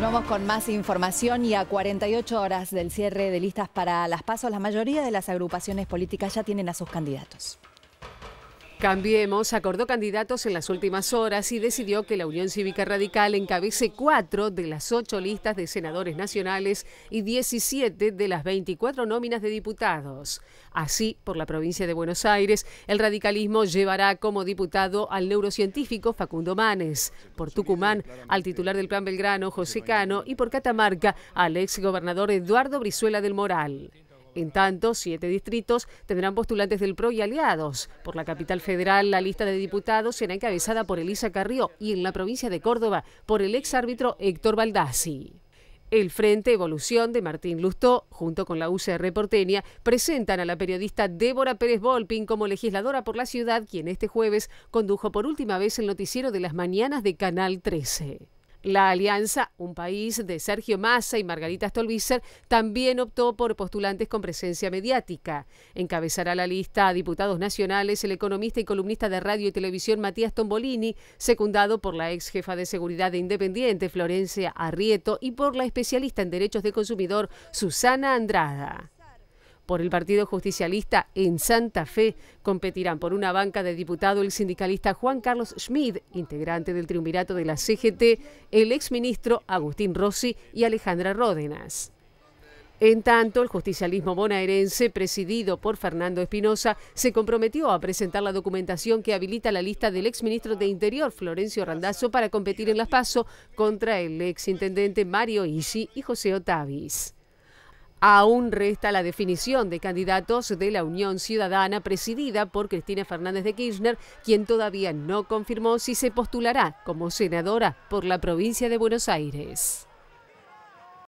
Continuamos con más información y a 48 horas del cierre de listas para las pasos, la mayoría de las agrupaciones políticas ya tienen a sus candidatos. Cambiemos acordó candidatos en las últimas horas y decidió que la Unión Cívica Radical encabece cuatro de las ocho listas de senadores nacionales y 17 de las 24 nóminas de diputados. Así, por la provincia de Buenos Aires, el radicalismo llevará como diputado al neurocientífico Facundo Manes, por Tucumán al titular del Plan Belgrano, José Cano, y por Catamarca al exgobernador Eduardo Brizuela del Moral. En tanto, siete distritos tendrán postulantes del PRO y aliados. Por la capital federal, la lista de diputados será encabezada por Elisa Carrió y en la provincia de Córdoba por el ex árbitro Héctor Baldassi. El Frente Evolución de Martín Lustó, junto con la UCR porteña, presentan a la periodista Débora Pérez Volpin como legisladora por la ciudad, quien este jueves condujo por última vez el noticiero de las mañanas de Canal 13. La Alianza, un país de Sergio Massa y Margarita Stolbizer, también optó por postulantes con presencia mediática. Encabezará la lista a diputados nacionales el economista y columnista de radio y televisión Matías Tombolini, secundado por la ex jefa de seguridad de Independiente, Florencia Arrieto, y por la especialista en derechos de consumidor, Susana Andrada por el Partido Justicialista en Santa Fe. Competirán por una banca de diputado el sindicalista Juan Carlos Schmid, integrante del triunvirato de la CGT, el exministro Agustín Rossi y Alejandra Ródenas. En tanto, el justicialismo bonaerense, presidido por Fernando Espinosa, se comprometió a presentar la documentación que habilita la lista del exministro de Interior, Florencio Randazzo, para competir en las PASO contra el exintendente Mario Ishi y José Otavis. Aún resta la definición de candidatos de la Unión Ciudadana presidida por Cristina Fernández de Kirchner, quien todavía no confirmó si se postulará como senadora por la provincia de Buenos Aires.